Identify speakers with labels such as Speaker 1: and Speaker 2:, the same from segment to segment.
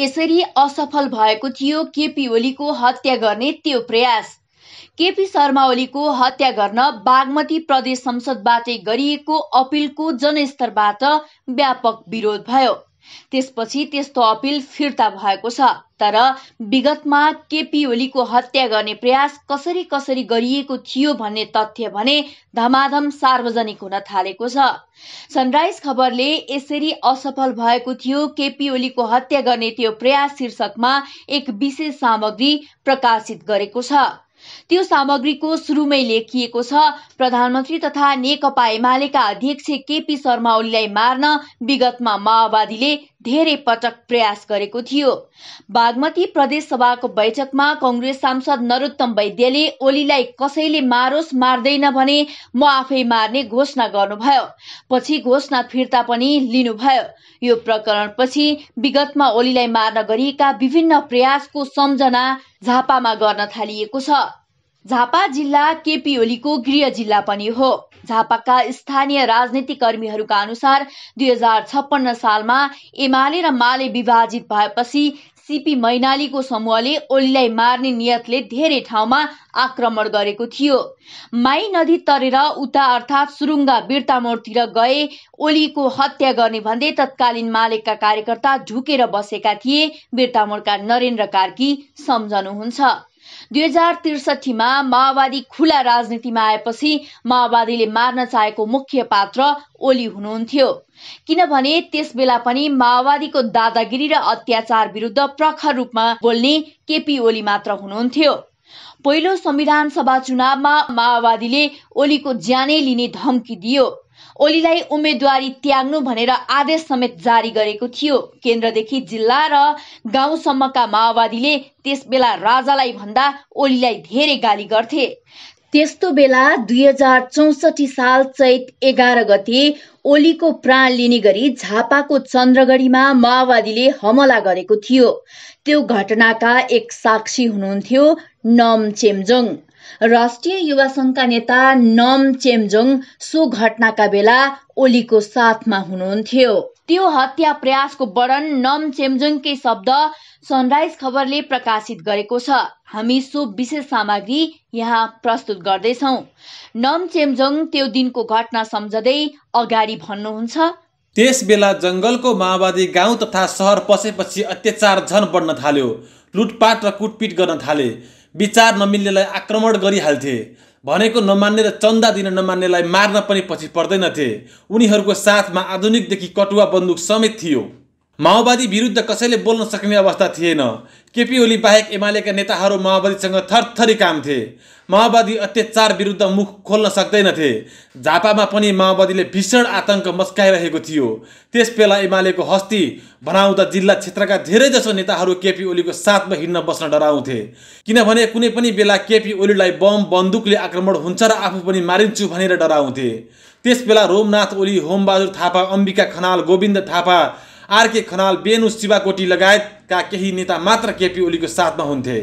Speaker 1: यसरी असफल भएको थियो केपी ओलीको हत्या गर्ने त्यो प्रयास केपी शर्मा ओलीको हत्या गर्न बागमती प्रदेश संसदबाटै गरिएको अपिलको जनस्तरबाट व्यापक विरोध भयो त्यसपछि त्यस्तो अपिल फिर्ता भएको छ तर विगतमा केपी ओलीको हत्या गर्ने प्रयास कसरी कसरी गरिएको थियो भन्ने तथ्य भने धमाधम सार्वजनिक हुन थालेको छ सनराइज खबरले यसरी असफल भएको थियो केपी ओलीको हत्या गर्ने त्यो प्रयास शीर्षकमा एक विशेष सामग्री प्रकाशित गरेको छ त्यो सामग्रीको सुरुमै लेखिएको छ प्रधानमन्त्री तथा नेकपा एमालेका अध्यक्ष केपी शर्मा ओलीलाई मार्न विगतमा माओवादीले धेरै पटक प्रयास गरेको थियो बागमती प्रदेश सभाको बैठकमा कंग्रेस सांसद नरोत्तम वैद्यले ओलीलाई कसैले मारोस् मार्दैन भने म आफै मार्ने घोषणा गर्नुभयो पछि घोषणा फिर्ता पनि लिनुभयो यो प्रकरणपछि विगतमा ओलीलाई मार्न गरिएका विभिन्न प्रयासको सम्झना झापामा गर्न थालिएको छ झापा जिल्ला केपी ओलीको गृह जिल्ला पनि हो झापाका स्थानीय राजनीतिक कर्मीहरूका अनुसार दुई हजार छप्पन्न सालमा एमाले र माले विभाजित भएपछि सिपी मैनालीको समूहले ओलीलाई मार्ने नियतले धेरै ठाउँमा आक्रमण गरेको थियो माई नदी तरेर उता अर्थात् सुरुङ्गा बिर्तामोडतिर गए ओलीको हत्या गर्ने भन्दै तत्कालीन मालेका कार्यकर्ता झुकेर बसेका थिए बिर्तामोडका नरेन्द्र कार्की सम्झनुहुन्छ दुई हजार त्रिसठीमा माओवादी खुला राजनीतिमा आएपछि माओवादीले मार्न चाहेको मुख्य पात्र ओली हुनुहुन्थ्यो किनभने त्यस बेला पनि माओवादीको दादागिरी र अत्याचार विरुद्ध प्रखर रूपमा बोल्ने केपी ओली मात्र हुनुहुन्थ्यो पहिलो संविधान सभा चुनावमा माओवादीले ओलीको ज्यानै लिने धम्की दियो ओलीलाई उम्मेद्वारी त्याग्नु भनेर आदेश समेत जारी गरेको थियो केन्द्रदेखि जिल्ला र गाउँसम्मका माओवादीले त्यस बेला राजालाई भन्दा ओलीलाई धेरै गाली गर्थे त्यस्तो बेला दुई हजार चौसठी साल चैत एघार गते ओलीको प्राण लिने गरी झापाको चन्द्रगढीमा माओवादीले हमला गरेको थियो त्यो घटनाका एक साक्षी हुनुहुन्थ्यो नम चेम्जोङ राष्ट्रिय युवा संघका नेता नम चेमजोङ सो घटनाका बेला ओलीको साथमा हुनुहुन्थ्यो त्यो हत्या प्रयासको वर्णन नम चेमजोङकै शब्द सनराइज खबरले प्रकाशित गरेको छ हामी सो विशेष सामग्री यहाँ प्रस्तुत गर्दैछौ नम चेमजोङ त्यो दिनको घटना सम्झदै अगाडि भन्नुहुन्छ
Speaker 2: त्यस बेला जङ्गलको माओवादी गाउँ तथा सहर पसेपछि अत्याचार झन बढ्न थाल्यो लुटपाट र कुटपिट गर्न थाले विचार नमिल्नेलाई आक्रमण गरिहाल्थे भनेको नमान्ने र चन्दा दिन नमान्नेलाई मार्न पनि पछि पर्दैनथे उनीहरूको साथमा आधुनिकदेखि कटुवा बन्दुक समेत थियो माओवादी विरुद्ध कसैले बोल्न सक्ने अवस्था थिएन केपी ओली बाहेक एमालेका नेताहरू माओवादीसँग थरथरी काम थिए माओवादी अत्याचार विरुद्ध मुख खोल्न सक्दैनथे झापामा पनि माओवादीले भीषण आतङ्क मस्काइरहेको थियो त्यस बेला एमालेको हस्ती बनाउँदा जिल्ला क्षेत्रका धेरैजसो नेताहरू केपी ओलीको साथमा हिँड्न बस्न डराउँथे किनभने कुनै पनि बेला केपी ओलीलाई बम बन्दुकले आक्रमण हुन्छ र आफू पनि मारिन्छु भनेर डराउँथे त्यसबेला रोमनाथ ओली होमबहादुर थापा अम्बिका खनाल गोविन्द थापा आरके खनाल बेनु शिवाकोटी लगायतका केही नेता मात्र केपी ओलीको साथमा हुन्थे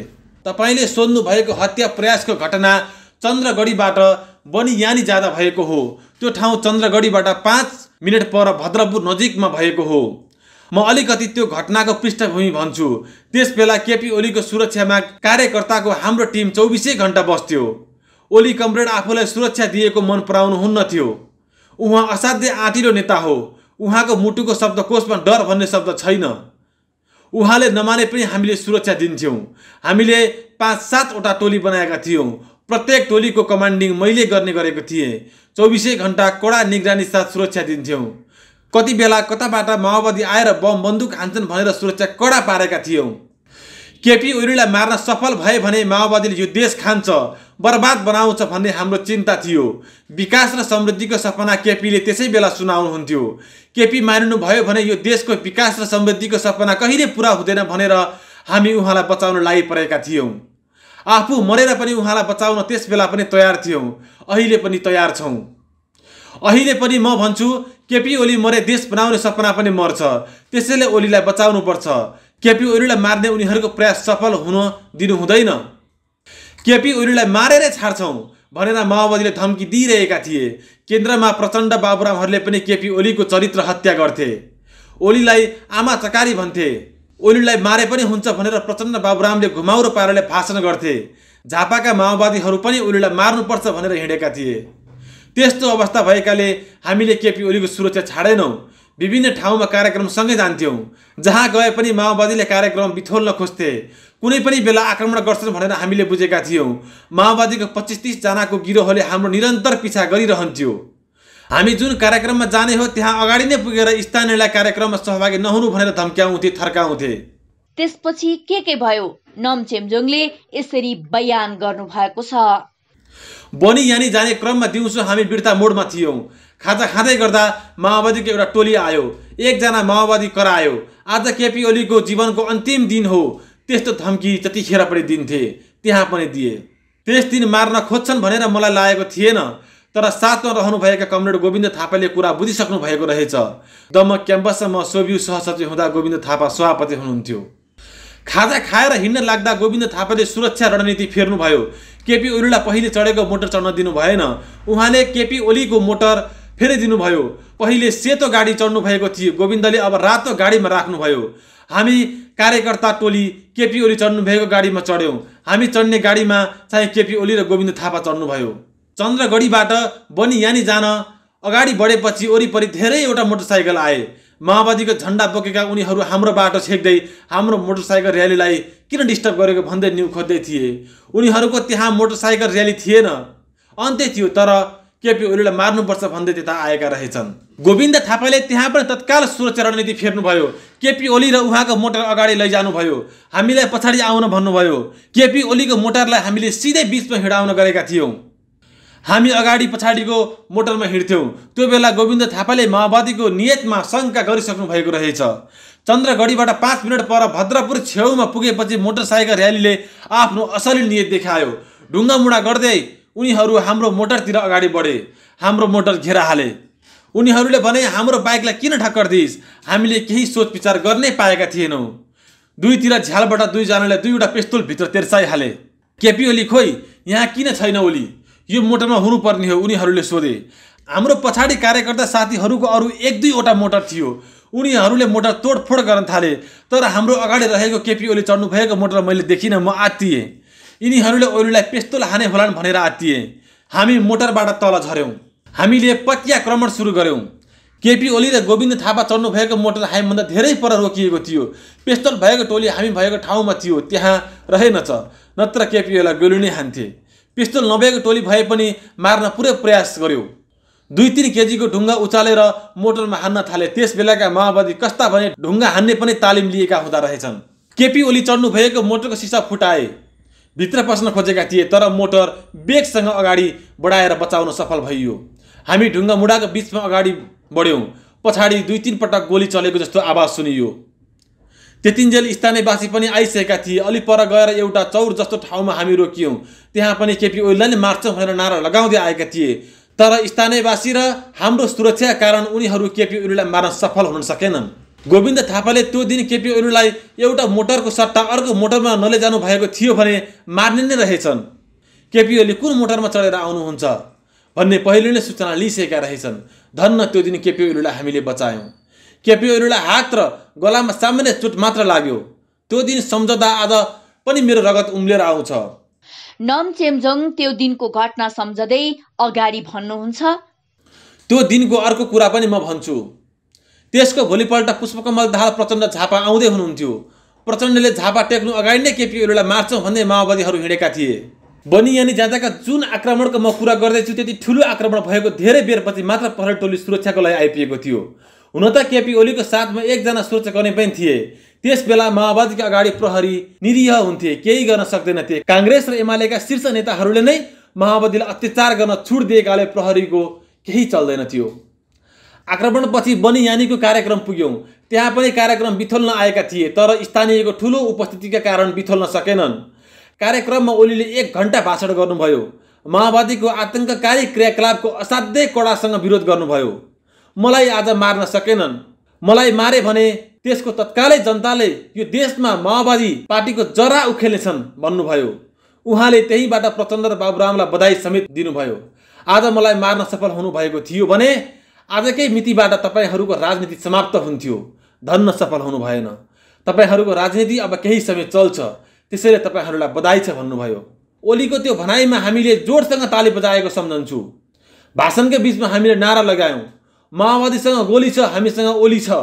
Speaker 2: तपाईँले सोध्नु भएको हत्या प्रयासको घटना चन्द्रगढीबाट बनियानी जाँदा भएको हो त्यो ठाउँ चन्द्रगढीबाट पाँच मिनट पर भद्रपुर नजिकमा भएको हो म अलिकति त्यो घटनाको पृष्ठभूमि भन्छु त्यस बेला केपी ओलीको सुरक्षामा कार्यकर्ताको हाम्रो टिम चौबिसै घन्टा बस्थ्यो ओली कमरेड आफूलाई सुरक्षा दिएको मन पराउनु हुन्न थियो उहाँ असाध्य आँटिलो नेता हो उहाँको मुटुको शब्द कोषमा डर भन्ने शब्द छैन उहाँले नमाने पनि हामीले सुरक्षा दिन्थ्यौँ हामीले पाँच सातवटा टोली बनाएका थियौँ प्रत्येक टोलीको कमान्डिङ मैले गर्ने गरेको थिएँ चौबिसै घन्टा कडा निगरानी साथ सुरक्षा दिन्थ्यौँ कति बेला कताबाट माओवादी आएर बम बन्दुक हान्छन् भनेर सुरक्षा कडा पारेका थियौँ केपी ओलीलाई मार्न सफल भए भने माओवादीले यो देश खान्छ बर्बाद बनाउँछ भन्ने हाम्रो चिन्ता थियो विकास र समृद्धिको सपना केपीले त्यसै बेला सुनाउनुहुन्थ्यो केपी भयो भने यो देशको विकास र समृद्धिको सपना कहिले पुरा हुँदैन भनेर हामी उहाँलाई बचाउन लागि परेका थियौँ आफू मरेर पनि उहाँलाई बचाउन त्यस बेला पनि तयार थियौँ अहिले पनि तयार छौँ अहिले पनि म भन्छु केपी ओली मरे देश बनाउने सपना पनि मर्छ त्यसैले ओलीलाई बचाउनुपर्छ केपी ओलीलाई मार्ने उनीहरूको प्रयास सफल हुन दिनु हुँदैन केपी ओलीलाई मारेरै छाड्छौँ भनेर माओवादीले धम्की दिइरहेका थिए केन्द्रमा प्रचण्ड बाबुरामहरूले पनि केपी ओलीको चरित्र हत्या गर्थे ओलीलाई आमा चकारी भन्थे ओलीलाई मारे पनि हुन्छ भनेर प्रचण्ड बाबुरामले घुमाउरो पाराले भाषण गर्थे झापाका माओवादीहरू पनि ओलीलाई मार्नुपर्छ भनेर हिँडेका थिए त्यस्तो अवस्था भएकाले हामीले केपी ओलीको सुरक्षा छाडेनौँ विभिन्न ठाउँमा कार्यक्रम सँगै जान्थ्यौँ जहाँ गए पनि माओवादीले कार्यक्रम बिथोल्न खोज्थे कुनै पनि बेला आक्रमण गर्छन् भनेर हामीले बुझेका थियौँ माओवादीको पच्चिस तिसजनाको गिरोहले हाम्रो निरन्तर पिछा गरिरहन्थ्यो हामी जुन कार्यक्रममा जाने हो त्यहाँ अगाडि नै पुगेर स्थानीयलाई कार्यक्रममा सहभागी नहुनु भनेर धम्क्याउँथे थर्काउँथे
Speaker 1: त्यसपछि के के भयो नमचेमजोङले यसरी बयान गर्नु भएको छ
Speaker 2: बनी यानी जाने क्रममा दिउँसो हामी बिर्ता मोडमा थियौँ खाजा खाँदै गर्दा माओवादीको एउटा टोली आयो एकजना माओवादी करायो आज केपी ओलीको जीवनको अन्तिम दिन हो त्यस्तो धम्की जतिखेर पनि दिन्थे त्यहाँ पनि दिए त्यस दिन मार्न खोज्छन् भनेर मलाई लागेको थिएन तर साथमा रहनुभएका कमरेड गोविन्द थापाले कुरा बुझिसक्नु भएको रहेछ दमक क्याम्पसमा म सोभि सहसचिव हुँदा गोविन्द थापा सभापति हुनुहुन्थ्यो खाजा खाएर हिँड्न लाग्दा गोविन्द थापाले सुरक्षा रणनीति फेर्नुभयो केपी ओलीलाई पहिले चढेको मोटर चढ्न दिनु भएन उहाँले केपी ओलीको मोटर फेरिदिनुभयो पहिले सेतो गाडी चढ्नु भएको थियो गोविन्दले अब रातो गाडीमा राख्नुभयो हामी कार्यकर्ता टोली केपी ओली चढ्नुभएको गाडीमा चढ्यौँ हामी चढ्ने गाडीमा चाहिँ केपी ओली र गोविन्द थापा चढ्नुभयो चन्द्रगढीबाट बनी यानी जान अगाडि बढेपछि वरिपरि धेरैवटा मोटरसाइकल आए माओवादीको झन्डा बोकेका उनीहरू हाम्रो बाटो छेक्दै हाम्रो मोटरसाइकल र्यालीलाई किन डिस्टर्ब गरेको भन्दै न्यु खोज्दै थिए उनीहरूको त्यहाँ मोटरसाइकल र्याली थिएन अन्त्य थियो तर केपी ओलीलाई मार्नुपर्छ भन्दै त्यता आएका रहेछन् गोविन्द थापाले त्यहाँ पनि तत्काल सुरक्षा रणनीति फेर्नुभयो केपी ओली र उहाँको मोटर अगाडि लैजानुभयो हामीलाई पछाडि आउन भन्नुभयो केपी ओलीको मोटरलाई हामीले सिधै बिचमा हिँडाउन गरेका थियौँ हामी अगाडि पछाडिको मोटरमा हिँड्थ्यौँ त्यो बेला गोविन्द थापाले माओवादीको नियतमा शङ्का गरिसक्नु भएको रहेछ चन्द्रगढीबाट पाँच मिनट पर भद्रपुर छेउमा पुगेपछि मोटरसाइकल र्यालीले आफ्नो असली नियत देखायो ढुङ्गा ढुङ्गामुढा गर्दै उनीहरू हाम्रो मोटरतिर अगाडि बढे हाम्रो मोटर घेरा हाले उनीहरूले भने हाम्रो बाइकलाई किन ठक्कर दिइस् हामीले केही सोच विचार गर्नै पाएका थिएनौँ दुईतिर झ्यालबाट दुईजनालाई दुईवटा पेस्तोलभित्र तेर्साइहाले केपी ओली खोइ यहाँ किन छैन ओली यो मोटरमा हुनुपर्ने हो उनीहरूले सोधे हाम्रो पछाडि कार्यकर्ता साथीहरूको अरू एक दुईवटा मोटर थियो उनीहरूले मोटर तोडफोड गर्न थाले तर हाम्रो अगाडि रहेको केपी ओली चढ्नु भएको मोटर मैले देखिनँ म आत्तिएँ यिनीहरूले ओलीलाई पेस्तोल हाने होलान् भनेर आत्तिए हामी मोटरबाट तल झऱ्यौँ हामीले पत्याक्रमण सुरु गऱ्यौँ केपी ओली र गोविन्द थापा चढ्नुभएको भएको मोटर हामीभन्दा धेरै पर रोकिएको थियो पेस्तोल भएको टोली हामी भएको ठाउँमा थियो त्यहाँ रहेनछ नत्र केपी ओलीलाई गोली नै हान्थे पिस्तोल नभएको टोली भए पनि मार्न पुरै प्रयास गर्यो दुई तिन केजीको ढुङ्गा उचालेर मोटरमा हान्न थाले त्यस बेलाका माओवादी कस्ता भने ढुङ्गा हान्ने पनि तालिम लिएका हुँदा रहेछन् केपी ओली चढ्नुभएको मोटरको सिसा फुटाए भित्र पस्न खोजेका थिए तर मोटर बेगसँग अगाडि बढाएर बचाउन सफल भइयो हामी ढुङ्गा मुढाको बिचमा अगाडि बढ्यौँ पछाडि दुई तिन पटक गोली चलेको जस्तो आवाज सुनियो त्यतिन्जेल स्थानीयवासी पनि आइसकेका थिए अलि पर गएर एउटा चौर जस्तो ठाउँमा हामी रोकियौँ त्यहाँ पनि केपी ओलीलाई नै मार्छौँ भनेर नारा लगाउँदै आएका थिए तर स्थानीयवासी र हाम्रो सुरक्षाका कारण उनीहरू केपी ओलीलाई मार्न सफल हुन सकेनन् गोविन्द थापाले त्यो दिन केपी ओलीलाई एउटा मोटरको सट्टा अर्को मोटरमा नलैजानु भएको थियो भने मार्ने नै रहेछन् केपी ओली कुन मोटरमा चढेर आउनुहुन्छ भन्ने पहिले नै सूचना लिइसकेका रहेछन् धन्न त्यो दिन केपी ओलीलाई हामीले बचायौँ केपी ओलीलाई हात र गलामा सामान्य चोट मात्र लाग्यो त्यो दिन सम्झदा आज पनि मेरो रगत उम्लेर आउँछ
Speaker 1: नम चेमजङ त्यो दिनको घटना सम्झदै अगाडि भन्नुहुन्छ
Speaker 2: त्यो दिनको अर्को कुरा पनि म भन्छु त्यसको भोलिपल्ट पुष्पकमल दाहाल प्रचण्ड झापा आउँदै हुनुहुन्थ्यो प्रचण्डले झापा टेक्नु अगाडि नै केपी ओलीलाई मार्छौँ भन्दै माओवादीहरू हिँडेका थिए बनियानी जाँदाका जुन आक्रमणको म कुरा गर्दैछु त्यति ठुलो आक्रमण भएको धेरै बेरपछि मात्र प्रहरी टोली सुरक्षाको लागि आइपुगेको थियो हुन त केपी ओलीको साथमा एकजना सुरक्षाकर्मी पनि थिए त्यस बेला माओवादीका अगाडि प्रहरी निरीह हुन्थे केही गर्न सक्दैन थिए काङ्ग्रेस र एमालेका शीर्ष नेताहरूले नै माओवादीलाई अत्याचार गर्न छुट दिएकाले प्रहरीको केही चल्दैन थियो आक्रमणपछि बनियानीको कार्यक्रम पुग्यौँ त्यहाँ पनि कार्यक्रम बिथोल्न आएका थिए तर स्थानीयको ठुलो उपस्थितिका कारण बिथोल्न सकेनन् कार्यक्रममा ओलीले एक घन्टा भाषण गर्नुभयो माओवादीको आतङ्ककारी क्रियाकलापको असाध्यै कडासँग विरोध गर्नुभयो मलाई आज मार्न सकेनन् मलाई मारे भने त्यसको तत्कालै जनताले यो देशमा माओवादी पार्टीको जरा उखेल्नेछन् भन्नुभयो उहाँले त्यहीँबाट प्रचण्ड र बाबुरामलाई बधाई समेत दिनुभयो आज मलाई मार्न सफल हुनुभएको थियो भने आजकै मितिबाट तपाईँहरूको राजनीति समाप्त हुन्थ्यो धन्न सफल हुनु भएन तपाईँहरूको राजनीति अब केही समय चल्छ त्यसैले तपाईँहरूलाई बधाई छ भन्नुभयो ओलीको त्यो भनाइमा हामीले जोडसँग ताली बजाएको सम्झन्छु भाषणकै बिचमा हामीले नारा लगायौँ माओवादीसँग गोली छ हामीसँग ओली छ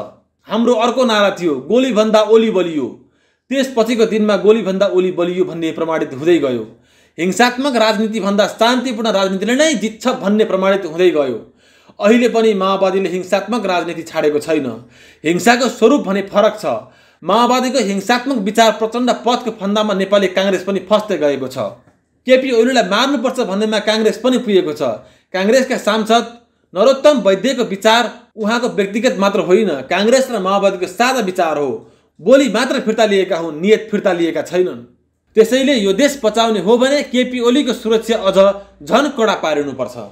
Speaker 2: हाम्रो अर्को नारा थियो गोलीभन्दा ओली बलियो त्यसपछिको दिनमा गोलीभन्दा ओली बलियो भन्ने प्रमाणित हुँदै गयो हिंसात्मक राजनीतिभन्दा शान्तिपूर्ण राजनीतिले नै जित्छ भन्ने प्रमाणित हुँदै गयो अहिले पनि माओवादीले हिंसात्मक राजनीति छाडेको छैन हिंसाको स्वरूप भने फरक छ माओवादीको हिंसात्मक विचार प्रचण्ड पथको फन्दामा नेपाली काङ्ग्रेस पनि फस्दै गएको छ केपी ओलीलाई मार्नुपर्छ भन्नेमा काङ्ग्रेस पनि पुगेको छ काङ्ग्रेसका सांसद नरोत्तम वैद्यको विचार उहाँको व्यक्तिगत मात्र होइन काङ्ग्रेस र माओवादीको साझा विचार हो बोली मात्र फिर्ता लिएका हुन् नियत फिर्ता लिएका छैनन् त्यसैले यो देश बचाउने हो भने केपी ओलीको सुरक्षा अझ झन कडा पारिनुपर्छ